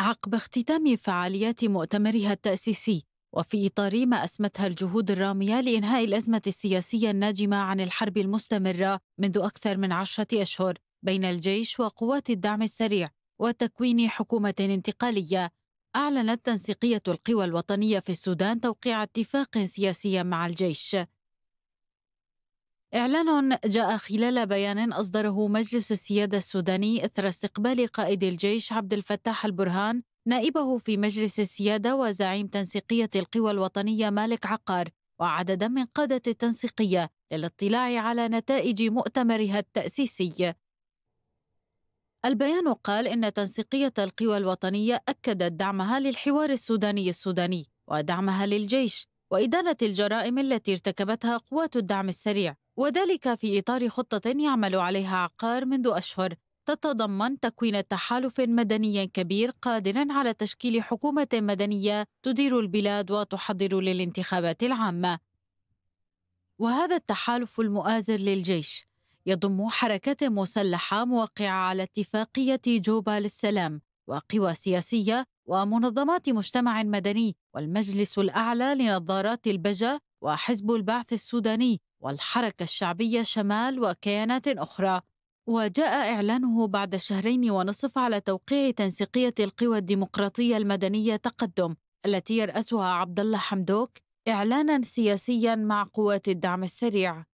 عقب اختتام فعاليات مؤتمرها التأسيسي وفي إطار ما أسمتها الجهود الرامية لإنهاء الأزمة السياسية الناجمة عن الحرب المستمرة منذ أكثر من عشرة أشهر بين الجيش وقوات الدعم السريع وتكوين حكومة انتقالية أعلنت تنسيقية القوى الوطنية في السودان توقيع اتفاق سياسي مع الجيش إعلان جاء خلال بيان أصدره مجلس السيادة السوداني إثر استقبال قائد الجيش عبد الفتاح البرهان نائبه في مجلس السيادة وزعيم تنسيقية القوى الوطنية مالك عقار وعددا من قادة التنسيقية للاطلاع على نتائج مؤتمرها التأسيسي البيان قال إن تنسيقية القوى الوطنية أكدت دعمها للحوار السوداني السوداني ودعمها للجيش وإدانة الجرائم التي ارتكبتها قوات الدعم السريع وذلك في إطار خطة يعمل عليها عقار منذ أشهر تتضمن تكوين تحالف مدني كبير قادر على تشكيل حكومة مدنية تدير البلاد وتحضر للانتخابات العامة. وهذا التحالف المؤازر للجيش يضم حركات مسلحة موقعة على اتفاقية جوبا للسلام وقوى سياسية ومنظمات مجتمع مدني والمجلس الأعلى لنظارات البجا وحزب البعث السوداني والحركة الشعبية شمال وكيانات أخرى وجاء إعلانه بعد شهرين ونصف على توقيع تنسيقية القوى الديمقراطية المدنية تقدم التي يرأسها عبد الله حمدوك إعلانا سياسيا مع قوات الدعم السريع.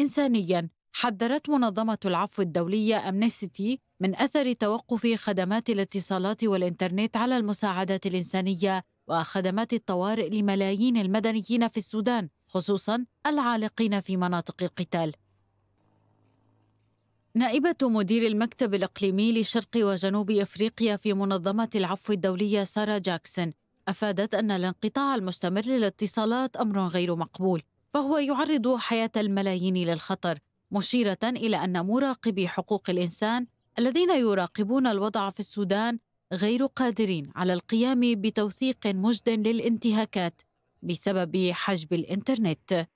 إنسانيا حذرت منظمة العفو الدولية أمنستي من أثر توقف خدمات الاتصالات والإنترنت على المساعدات الإنسانية وخدمات الطوارئ لملايين المدنيين في السودان خصوصا العالقين في مناطق القتال نائبة مدير المكتب الإقليمي لشرق وجنوب أفريقيا في منظمة العفو الدولية سارة جاكسون أفادت أن الانقطاع المستمر للاتصالات أمر غير مقبول فهو يعرض حياة الملايين للخطر مشيرة إلى أن مراقبي حقوق الإنسان الذين يراقبون الوضع في السودان غير قادرين على القيام بتوثيق مجد للانتهاكات بسبب حجب الإنترنت